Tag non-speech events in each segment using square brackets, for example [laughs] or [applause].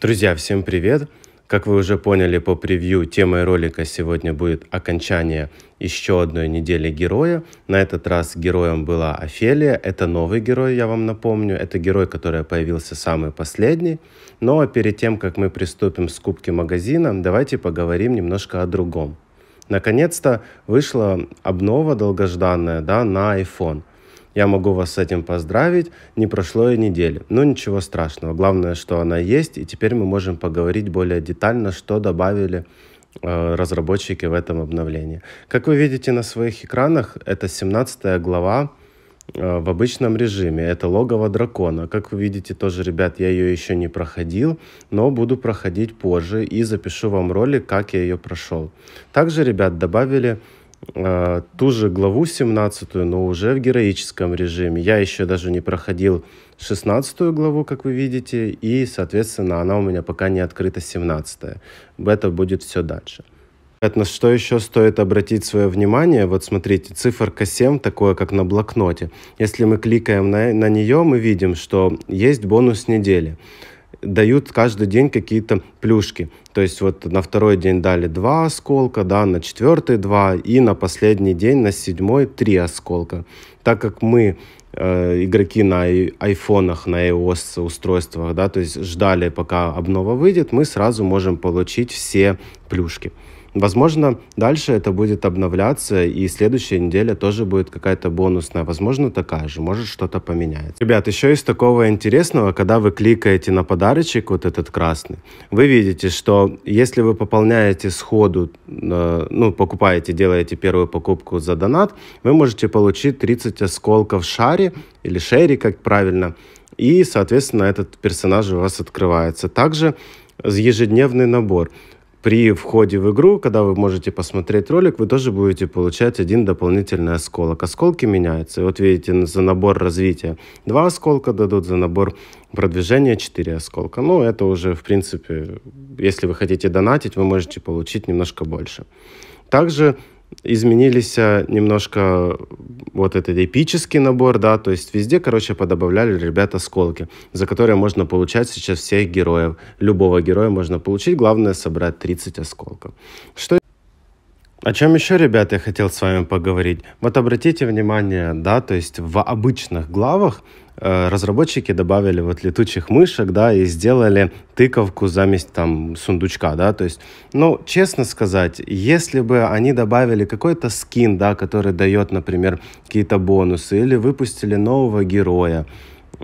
Друзья, всем привет! Как вы уже поняли по превью, темой ролика сегодня будет окончание еще одной недели героя. На этот раз героем была Офелия. Это новый герой, я вам напомню. Это герой, который появился самый последний. Но ну, а перед тем, как мы приступим к кубки магазина, давайте поговорим немножко о другом. Наконец-то вышла обнова долгожданная да, на iPhone. Я могу вас с этим поздравить. Не прошло и недели. Но ну, ничего страшного. Главное, что она есть. И теперь мы можем поговорить более детально, что добавили э, разработчики в этом обновлении. Как вы видите на своих экранах, это 17 глава э, в обычном режиме. Это логово дракона. Как вы видите, тоже, ребят, я ее еще не проходил, но буду проходить позже и запишу вам ролик, как я ее прошел. Также, ребят, добавили Э, ту же главу 17, но уже в героическом режиме. Я еще даже не проходил 16 главу, как вы видите, и, соответственно, она у меня пока не открыта 17. Это будет все дальше. На что еще стоит обратить свое внимание, вот смотрите, циферка 7, такое как на блокноте. Если мы кликаем на, на нее, мы видим, что есть бонус недели дают каждый день какие-то плюшки. То есть вот на второй день дали два осколка, да, на четвертый два, и на последний день, на седьмой, три осколка. Так как мы э, игроки на айфонах, на iOS устройствах, да, то есть ждали, пока обнова выйдет, мы сразу можем получить все плюшки. Возможно, дальше это будет обновляться, и следующая неделя тоже будет какая-то бонусная. Возможно, такая же, может что-то поменяется. Ребят, еще из такого интересного, когда вы кликаете на подарочек, вот этот красный, вы видите, что если вы пополняете сходу, э, ну, покупаете, делаете первую покупку за донат, вы можете получить 30 осколков шари, или шерри, как правильно, и, соответственно, этот персонаж у вас открывается. Также э, ежедневный набор при входе в игру, когда вы можете посмотреть ролик, вы тоже будете получать один дополнительный осколок. Осколки меняются. И вот видите, за набор развития два осколка дадут, за набор продвижения четыре осколка. Ну, это уже, в принципе, если вы хотите донатить, вы можете получить немножко больше. Также изменились э, немножко вот этот эпический набор, да, то есть везде, короче, подобавляли ребята осколки, за которые можно получать сейчас всех героев. Любого героя можно получить, главное собрать 30 осколков. Что о чем еще, ребята, я хотел с вами поговорить? Вот обратите внимание, да, то есть в обычных главах э, разработчики добавили вот летучих мышек, да, и сделали тыковку заместь там сундучка, да, то есть, ну, честно сказать, если бы они добавили какой-то скин, да, который дает, например, какие-то бонусы, или выпустили нового героя,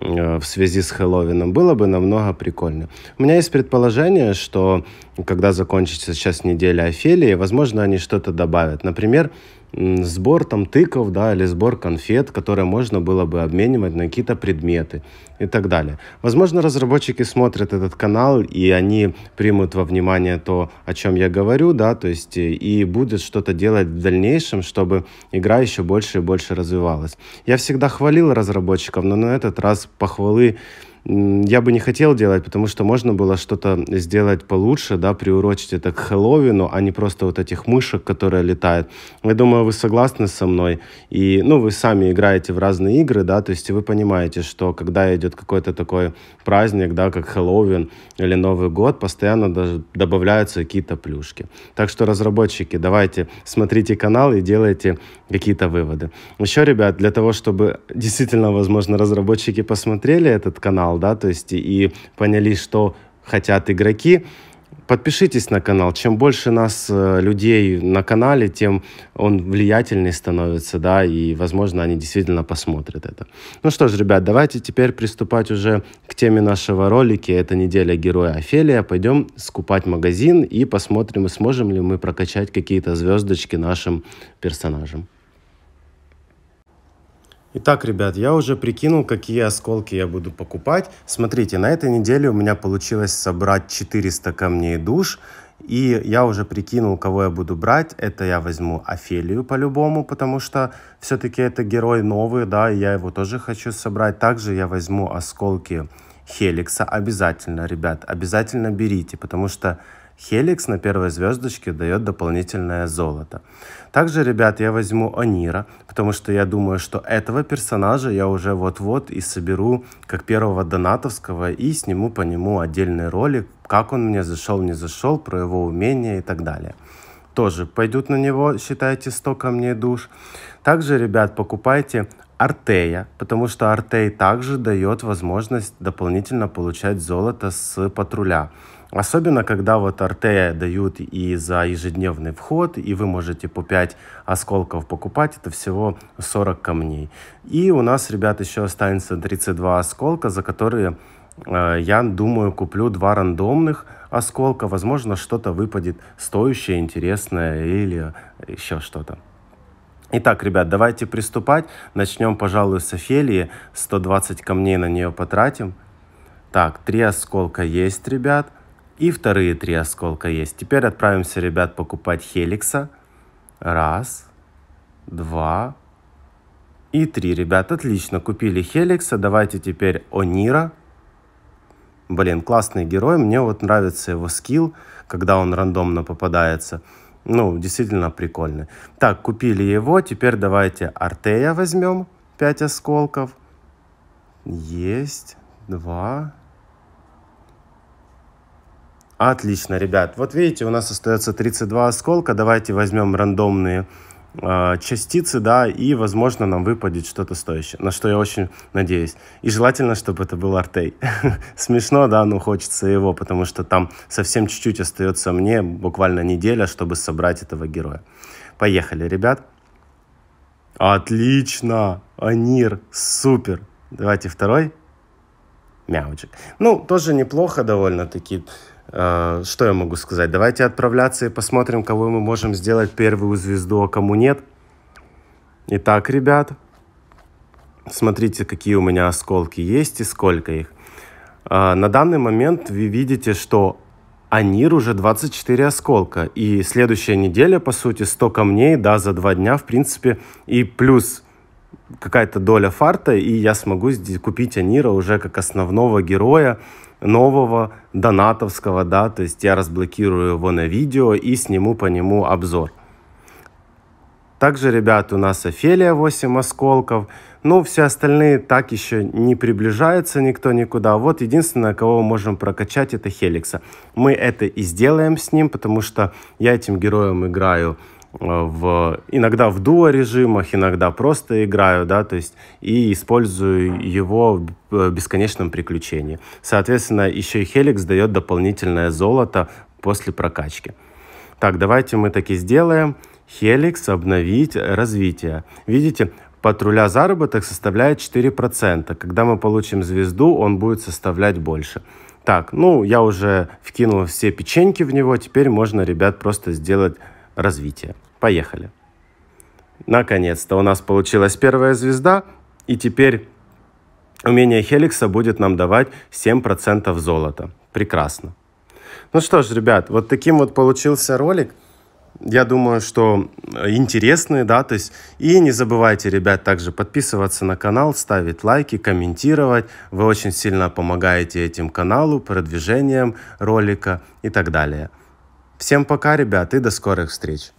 Э, в связи с Хэллоуином, было бы намного прикольно. У меня есть предположение, что когда закончится сейчас неделя Офелии, возможно, они что-то добавят. Например, сбор там тыков, да, или сбор конфет, которые можно было бы обменивать на какие-то предметы и так далее. Возможно, разработчики смотрят этот канал, и они примут во внимание то, о чем я говорю, да, то есть э, и будет что-то делать в дальнейшем, чтобы игра еще больше и больше развивалась. Я всегда хвалил разработчиков, но на этот раз похвалы я бы не хотел делать, потому что можно было что-то сделать получше, да, приурочить это к Хэллоуину, а не просто вот этих мышек, которые летают. Я думаю, вы согласны со мной. И, ну, вы сами играете в разные игры, да, то есть вы понимаете, что когда идет какой-то такой праздник, да, как Хэллоуин или Новый год, постоянно даже добавляются какие-то плюшки. Так что, разработчики, давайте смотрите канал и делайте какие-то выводы. Еще, ребят, для того, чтобы действительно, возможно, разработчики посмотрели этот канал, канал, да, то есть и поняли, что хотят игроки, подпишитесь на канал. Чем больше нас э, людей на канале, тем он влиятельнее становится, да, и, возможно, они действительно посмотрят это. Ну что ж, ребят, давайте теперь приступать уже к теме нашего ролика. Это неделя героя Офелия. Пойдем скупать магазин и посмотрим, сможем ли мы прокачать какие-то звездочки нашим персонажам. Итак, ребят, я уже прикинул, какие осколки я буду покупать. Смотрите, на этой неделе у меня получилось собрать 400 камней душ. И я уже прикинул, кого я буду брать. Это я возьму Офелию по-любому, потому что все-таки это герой новый, да, и я его тоже хочу собрать. Также я возьму осколки Хеликса. Обязательно, ребят, обязательно берите, потому что Хеликс на первой звездочке дает дополнительное золото. Также, ребят, я возьму Анира, потому что я думаю, что этого персонажа я уже вот-вот и соберу как первого донатовского и сниму по нему отдельный ролик, как он мне зашел, не зашел, про его умения и так далее. Тоже пойдут на него, считайте, 100 камней душ. Также, ребят, покупайте Артея, потому что Артей также дает возможность дополнительно получать золото с патруля. Особенно, когда вот Артея дают и за ежедневный вход, и вы можете по 5 осколков покупать, это всего 40 камней. И у нас, ребят, еще останется 32 осколка, за которые э, я, думаю, куплю два рандомных осколка. Возможно, что-то выпадет стоящее, интересное или еще что-то. Итак, ребят, давайте приступать. Начнем, пожалуй, с Офелии. 120 камней на нее потратим. Так, три осколка есть, ребят. И вторые три осколка есть. Теперь отправимся, ребят, покупать Хеликса. Раз, два и три, ребят. Отлично, купили Хеликса. Давайте теперь Онира. Блин, классный герой. Мне вот нравится его скилл, когда он рандомно попадается. Ну, действительно прикольный. Так, купили его. Теперь давайте Артея возьмем. Пять осколков. Есть. Два. Отлично, ребят. Вот видите, у нас остается 32 осколка. Давайте возьмем рандомные э, частицы, да, и, возможно, нам выпадет что-то стоящее, на что я очень надеюсь. И желательно, чтобы это был Артей. [laughs] Смешно, да, но хочется его, потому что там совсем чуть-чуть остается мне, буквально неделя, чтобы собрать этого героя. Поехали, ребят. Отлично! Анир, супер! Давайте второй. Мяучик. Ну, тоже неплохо довольно-таки. А, что я могу сказать? Давайте отправляться и посмотрим, кого мы можем сделать первую звезду, а кому нет. Итак, ребят, смотрите, какие у меня осколки есть и сколько их. А, на данный момент вы видите, что Анир уже 24 осколка. И следующая неделя, по сути, 100 камней, да, за 2 дня, в принципе, и плюс какая-то доля фарта, и я смогу купить Анира уже как основного героя нового донатовского, да, то есть я разблокирую его на видео и сниму по нему обзор. Также, ребят, у нас Офелия 8 осколков. Ну, все остальные так еще не приближается никто никуда. Вот единственное, кого мы можем прокачать, это Хеликса. Мы это и сделаем с ним, потому что я этим героем играю в, иногда в дуо режимах, иногда просто играю, да, то есть и использую его в э, бесконечном приключении. Соответственно, еще и Helix дает дополнительное золото после прокачки. Так, давайте мы таки сделаем. Helix обновить развитие. Видите, патруля заработок составляет 4%. Когда мы получим звезду, он будет составлять больше. Так, ну, я уже вкинул все печеньки в него, теперь можно, ребят, просто сделать развития. Поехали. Наконец-то у нас получилась первая звезда, и теперь умение Хеликса будет нам давать 7% золота. Прекрасно. Ну что ж, ребят, вот таким вот получился ролик. Я думаю, что э, интересные, да, то есть и не забывайте, ребят, также подписываться на канал, ставить лайки, комментировать. Вы очень сильно помогаете этим каналу, продвижением ролика и так далее. Всем пока, ребят, и до скорых встреч!